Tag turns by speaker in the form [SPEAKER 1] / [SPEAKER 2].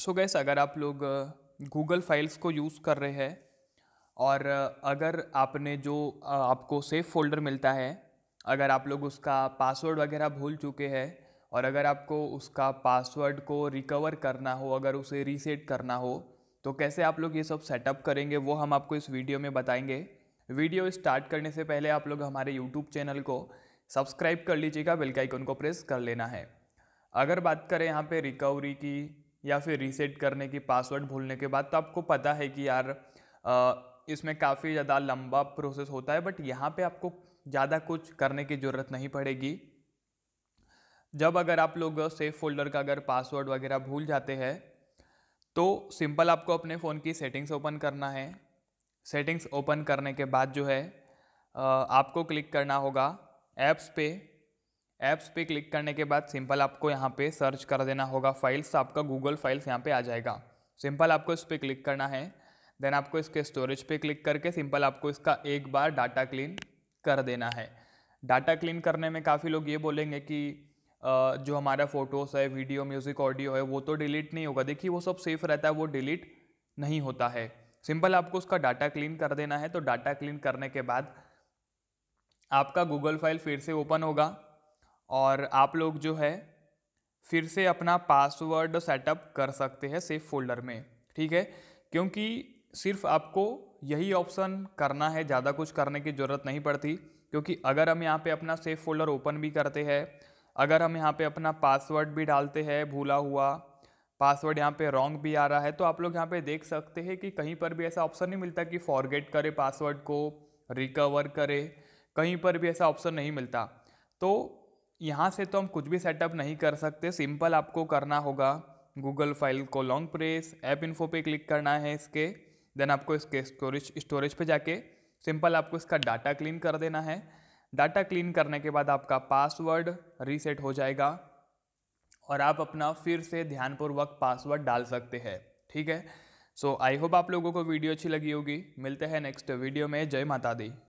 [SPEAKER 1] सो gas अगर आप लोग गूगल फाइल्स को यूज़ कर रहे हैं और अगर आपने जो आपको सेफ फोल्डर मिलता है अगर आप लोग उसका पासवर्ड वगैरह भूल चुके हैं और अगर आपको उसका पासवर्ड को रिकवर करना हो अगर उसे रीसेट करना हो तो कैसे आप लोग ये सब सेटअप करेंगे वो हम आपको इस वीडियो में बताएंगे वीडियो स्टार्ट करने से पहले आप लोग हमारे यूट्यूब चैनल को सब्सक्राइब कर लीजिएगा बेल आइकन को प्रेस कर लेना है अगर बात करें यहाँ पे रिकवरी की या फिर रीसेट करने की पासवर्ड भूलने के बाद तो आपको पता है कि यार इसमें काफ़ी ज़्यादा लंबा प्रोसेस होता है बट यहाँ पे आपको ज़्यादा कुछ करने की ज़रूरत नहीं पड़ेगी जब अगर आप लोग सेफ फोल्डर का अगर पासवर्ड वगैरह भूल जाते हैं तो सिंपल आपको अपने फ़ोन की सेटिंग्स ओपन करना है सेटिंग्स ओपन करने के बाद जो है आपको क्लिक करना होगा ऐप्स पे ऐप्स पे क्लिक करने के बाद सिंपल आपको यहाँ पे सर्च कर देना होगा फाइल्स आपका गूगल फाइल्स यहाँ पे आ जाएगा सिंपल आपको इस पर क्लिक करना है देन आपको इसके स्टोरेज पे क्लिक करके सिंपल आपको इसका एक बार डाटा क्लीन कर देना है डाटा क्लीन करने में काफ़ी लोग ये बोलेंगे कि जो हमारा फ़ोटोज़ है वीडियो म्यूज़िक ऑडियो है वो तो डिलीट नहीं होगा देखिए वो सब सेफ रहता है वो डिलीट नहीं होता है सिंपल आपको उसका डाटा क्लीन कर देना है तो डाटा क्लीन करने के बाद आपका गूगल फाइल फिर से ओपन होगा और आप लोग जो है फिर से अपना पासवर्ड सेटअप कर सकते हैं सेफ फोल्डर में ठीक है क्योंकि सिर्फ आपको यही ऑप्शन करना है ज़्यादा कुछ करने की ज़रूरत नहीं पड़ती क्योंकि अगर हम यहाँ पे अपना सेफ फोल्डर ओपन भी करते हैं अगर हम यहाँ पे अपना पासवर्ड भी डालते हैं भूला हुआ पासवर्ड यहाँ पे रॉन्ग भी आ रहा है तो आप लोग यहाँ पे देख सकते हैं कि कहीं पर भी ऐसा ऑप्शन नहीं मिलता कि फॉरगेट करे पासवर्ड को रिकवर करे कहीं पर भी ऐसा ऑप्शन नहीं मिलता तो यहाँ से तो हम कुछ भी सेटअप नहीं कर सकते सिंपल आपको करना होगा गूगल फाइल को लॉन्ग प्रेस ऐप इन्फो पे क्लिक करना है इसके देन आपको इसके स्टोरेज स्टोरेज पे जाके सिंपल आपको इसका डाटा क्लीन कर देना है डाटा क्लीन करने के बाद आपका पासवर्ड रीसेट हो जाएगा और आप अपना फिर से ध्यानपूर्वक पासवर्ड डाल सकते हैं ठीक है सो आई होप आप लोगों को वीडियो अच्छी लगी होगी मिलते हैं नेक्स्ट वीडियो में जय माता दी